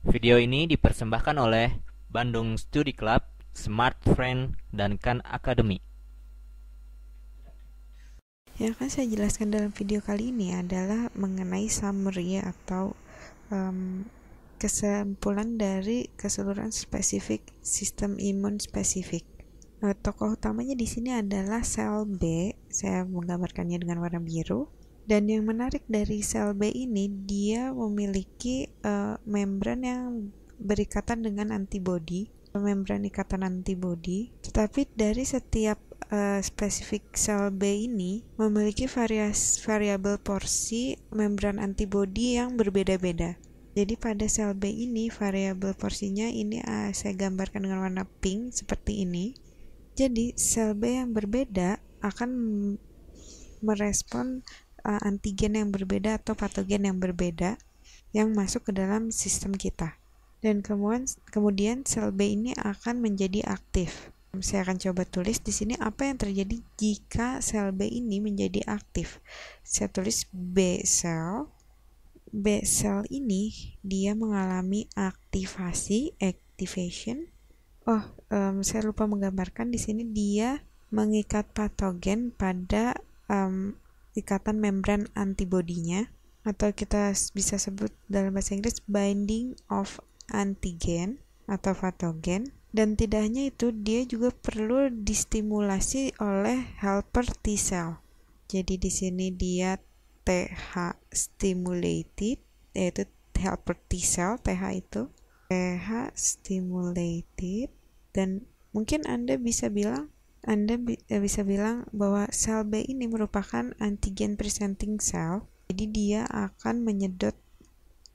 Video ini dipersembahkan oleh Bandung Study Club, Smart Friend, dan Khan Academy. Yang akan saya jelaskan dalam video kali ini adalah mengenai summary atau um, kesimpulan dari keseluruhan spesifik sistem imun spesifik. Nah, tokoh utamanya di sini adalah sel B. Saya menggambarkannya dengan warna biru dan yang menarik dari sel B ini dia memiliki uh, membran yang berikatan dengan antibodi membran ikatan antibodi tetapi dari setiap uh, spesifik sel B ini memiliki varias variabel porsi membran antibodi yang berbeda-beda jadi pada sel B ini variabel porsinya ini uh, saya gambarkan dengan warna pink seperti ini jadi sel B yang berbeda akan merespon uh, antigen yang berbeda atau patogen yang berbeda yang masuk ke dalam sistem kita. Dan kemudian kemudian sel B ini akan menjadi aktif. Saya akan coba tulis di sini apa yang terjadi jika sel B ini menjadi aktif. Saya tulis B cell. B cell ini dia mengalami aktivasi activation. Oh, um, saya lupa menggambarkan di sini dia mengikat patogen pada um, ikatan membran antibodinya atau kita bisa sebut dalam bahasa Inggris binding of antigen atau patogen dan tidak hanya itu dia juga perlu distimulasi oleh helper T cell. Jadi di sini dia TH stimulated yaitu helper T cell TH itu TH stimulated dan mungkin Anda bisa bilang anda eh, bisa bilang bahwa sel B ini merupakan antigen presenting cell. Jadi dia akan menyedot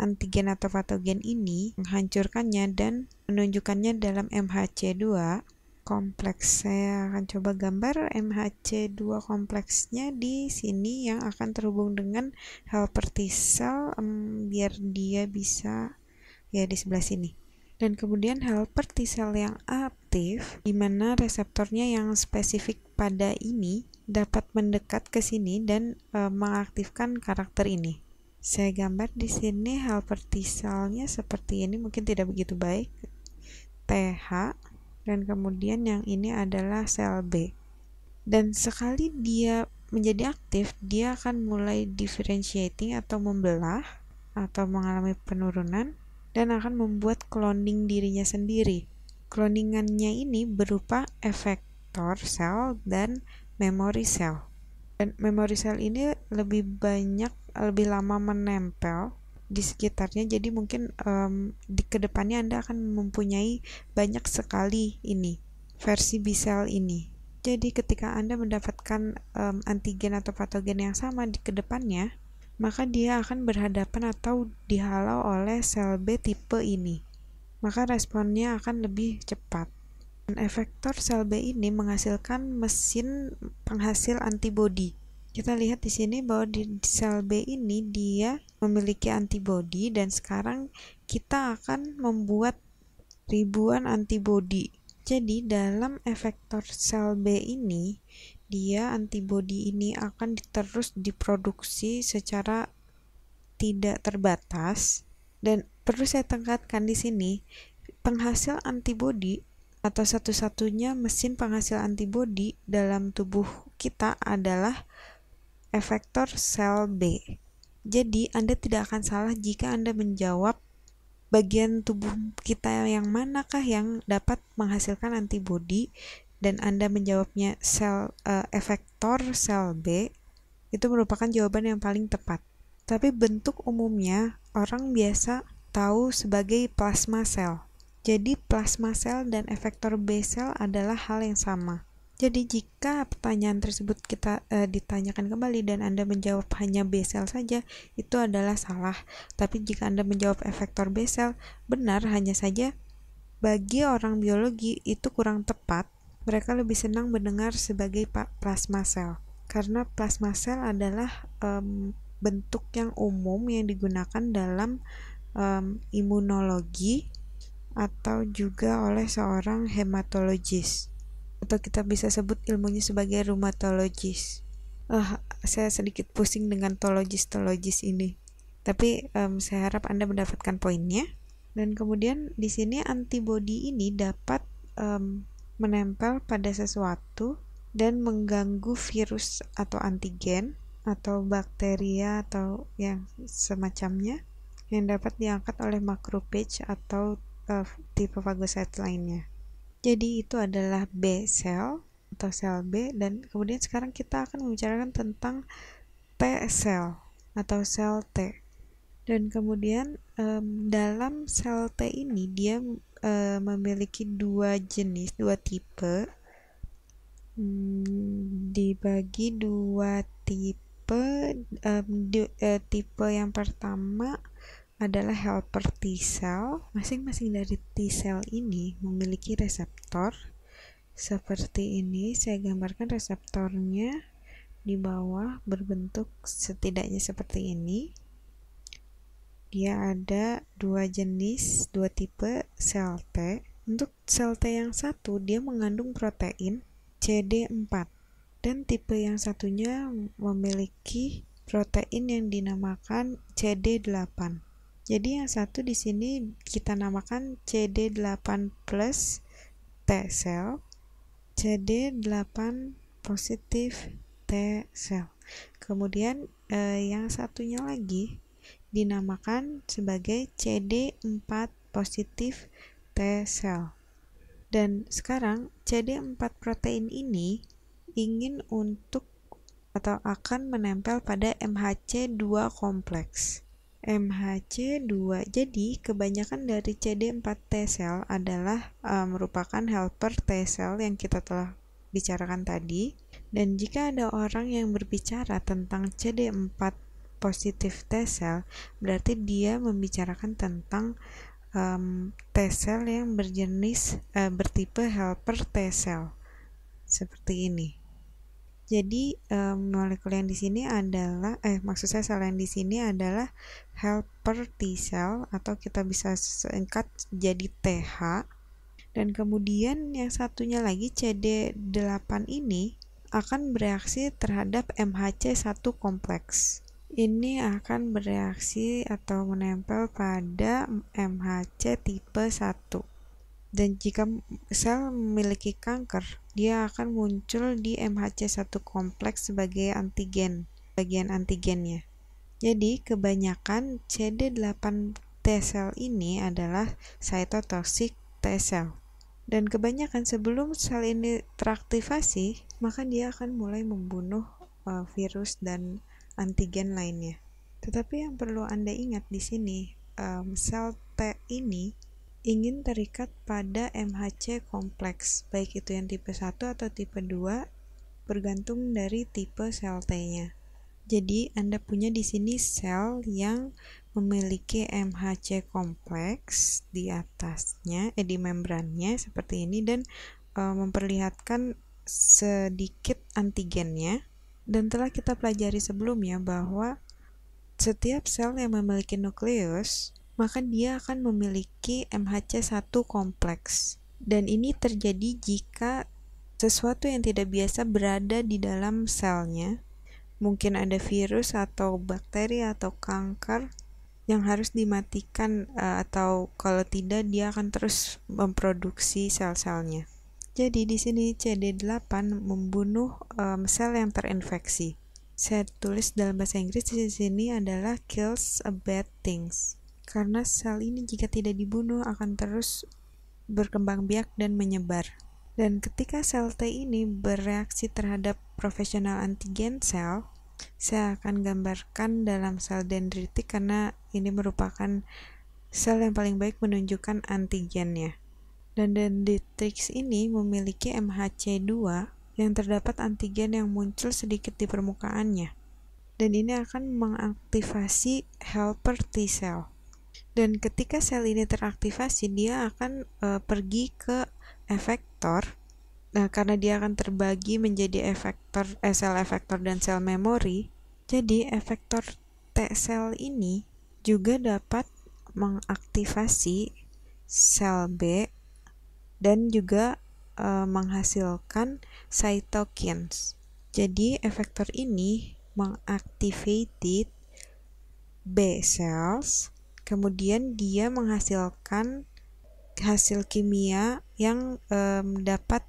antigen atau patogen ini, menghancurkannya dan menunjukkannya dalam MHC2 kompleks. Saya akan coba gambar MHC2 kompleksnya di sini yang akan terhubung dengan helper T cell um, biar dia bisa ya di sebelah sini. Dan kemudian helper T cell yang A aktif, di mana reseptornya yang spesifik pada ini dapat mendekat ke sini dan e, mengaktifkan karakter ini. Saya gambar di sini hal cell-nya seperti ini, mungkin tidak begitu baik. TH dan kemudian yang ini adalah sel B. Dan sekali dia menjadi aktif, dia akan mulai differentiating atau membelah atau mengalami penurunan dan akan membuat cloning dirinya sendiri Kloningannya ini berupa efektor sel dan memory sel. Dan memory sel ini lebih banyak lebih lama menempel di sekitarnya jadi mungkin um, di kedepannya anda akan mempunyai banyak sekali ini versi B-cell ini jadi ketika anda mendapatkan um, antigen atau patogen yang sama di kedepannya maka dia akan berhadapan atau dihalau oleh sel B tipe ini maka responnya akan lebih cepat. Efektor sel B ini menghasilkan mesin penghasil antibodi. Kita lihat di sini bahwa di sel B ini dia memiliki antibodi dan sekarang kita akan membuat ribuan antibodi. Jadi dalam efektor sel B ini dia antibodi ini akan terus diproduksi secara tidak terbatas dan Perlu saya tekankan di sini, penghasil antibodi atau satu-satunya mesin penghasil antibodi dalam tubuh kita adalah efektor sel B. Jadi, Anda tidak akan salah jika Anda menjawab bagian tubuh kita yang manakah yang dapat menghasilkan antibodi dan Anda menjawabnya sel uh, efektor sel B itu merupakan jawaban yang paling tepat. Tapi bentuk umumnya orang biasa tahu sebagai plasma sel. Jadi plasma sel dan efektor B sel adalah hal yang sama. Jadi jika pertanyaan tersebut kita e, ditanyakan kembali dan Anda menjawab hanya B sel saja, itu adalah salah. Tapi jika Anda menjawab efektor B sel, benar hanya saja bagi orang biologi itu kurang tepat. Mereka lebih senang mendengar sebagai plasma sel karena plasma sel adalah e, bentuk yang umum yang digunakan dalam um, imunologi atau juga oleh seorang hematologis atau kita bisa sebut ilmunya sebagai rheumatologis. Uh, saya sedikit pusing dengan tologis-tologis ini. Tapi um, saya harap Anda mendapatkan poinnya. Dan kemudian di sini antibodi ini dapat um, menempel pada sesuatu dan mengganggu virus atau antigen atau bakteria atau yang semacamnya yang dapat diangkat oleh macrophage atau uh, tipe fagosit lainnya. Jadi itu adalah B cell atau sel B dan kemudian sekarang kita akan membicarakan tentang T cell atau sel T. Dan kemudian um, dalam sel T ini dia um, memiliki dua jenis, dua tipe. Hmm, dibagi dua tipe um, di, uh, tipe yang pertama adalah helper T cell. Masing-masing dari T cell ini memiliki reseptor seperti ini. Saya gambarkan reseptornya di bawah berbentuk setidaknya seperti ini. Dia ada dua jenis, dua tipe sel T. Untuk sel T yang satu, dia mengandung protein CD4 dan tipe yang satunya memiliki protein yang dinamakan CD8. Jadi yang satu di sini kita namakan CD8 plus T cell, CD8 positif T cell. Kemudian eh, yang satunya lagi dinamakan sebagai CD4 positif T cell. Dan sekarang CD4 protein ini ingin untuk atau akan menempel pada MHC2 kompleks. MHC2. Jadi, kebanyakan dari CD4 T cell adalah eh, merupakan helper T cell yang kita telah bicarakan tadi. Dan jika ada orang yang berbicara tentang CD4 positif T cell, berarti dia membicarakan tentang um, T cell yang berjenis uh, bertipe helper T cell. Seperti ini. Jadi um, molekul yang di sini adalah eh maksud saya sel yang di sini adalah helper T cell atau kita bisa singkat jadi TH. Dan kemudian yang satunya lagi CD8 ini akan bereaksi terhadap MHC1 kompleks. Ini akan bereaksi atau menempel pada MHC tipe 1. Dan jika sel memiliki kanker, dia akan muncul di MHC1 kompleks sebagai antigen, bagian antigennya. Jadi, kebanyakan CD8 T cell ini adalah cytotoxic T cell. Dan kebanyakan sebelum sel ini teraktivasi, maka dia akan mulai membunuh eh, virus dan antigen lainnya. Tetapi yang perlu Anda ingat di sini, sel T ini ingin terikat pada MHC kompleks, baik itu yang tipe 1 atau tipe 2, bergantung dari tipe sel T-nya. Jadi, Anda punya di sini sel yang memiliki MHC kompleks di atasnya, eh, di membrannya seperti ini dan e, memperlihatkan sedikit antigennya. Dan telah kita pelajari sebelumnya bahwa setiap sel yang memiliki nukleus maka dia akan memiliki MHC1 kompleks. Dan ini terjadi jika sesuatu yang tidak biasa berada di dalam selnya. Mungkin ada virus atau bakteri atau kanker yang harus dimatikan eh, atau kalau tidak dia akan terus memproduksi sel-selnya. Jadi di sini CD8 membunuh um, sel yang terinfeksi. Saya tulis dalam bahasa Inggris di sini adalah kills a bad things. Karena sel ini jika tidak dibunuh akan terus berkembang biak dan menyebar. Dan ketika sel T ini bereaksi terhadap profesional antigen sel, saya akan gambarkan dalam sel dendritik karena ini merupakan sel yang paling baik menunjukkan antigennya. Dan dendritik ini memiliki MHC2 yang terdapat antigen yang muncul sedikit di permukaannya. Dan ini akan mengaktifasi helper T cell dan ketika sel ini teraktivasi dia akan uh, pergi ke efektor nah karena dia akan terbagi menjadi efektor eh, sel efektor dan sel memori jadi efektor T sel ini juga dapat mengaktivasi sel B dan juga e, menghasilkan cytokines. Jadi efektor ini mengactivated B cells kemudian dia menghasilkan hasil kimia yang um, dapat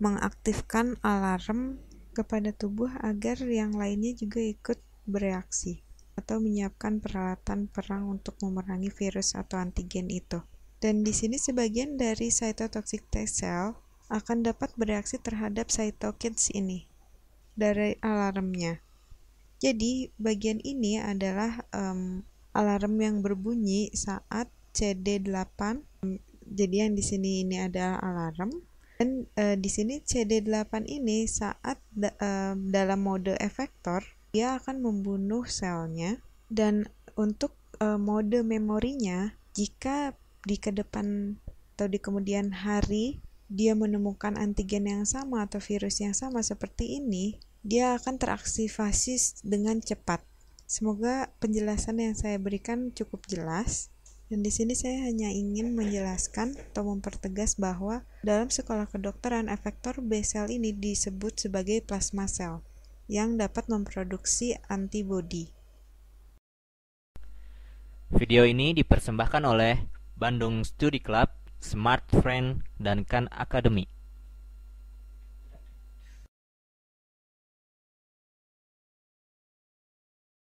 mengaktifkan alarm kepada tubuh agar yang lainnya juga ikut bereaksi atau menyiapkan peralatan perang untuk memerangi virus atau antigen itu. Dan di sini sebagian dari cytotoxic T cell akan dapat bereaksi terhadap cytokines ini dari alarmnya. Jadi bagian ini adalah um, alarm yang berbunyi saat CD8. Jadi yang di sini ini adalah alarm dan e, di sini CD8 ini saat da, e, dalam mode efektor dia akan membunuh selnya dan untuk e, mode memorinya jika di kedepan atau di kemudian hari dia menemukan antigen yang sama atau virus yang sama seperti ini, dia akan teraktivasi dengan cepat. Semoga penjelasan yang saya berikan cukup jelas. Dan di sini saya hanya ingin menjelaskan atau mempertegas bahwa dalam sekolah kedokteran efektor B cell ini disebut sebagai plasma cell yang dapat memproduksi antibodi. Video ini dipersembahkan oleh Bandung Study Club, Smart Friend, dan Khan Academy.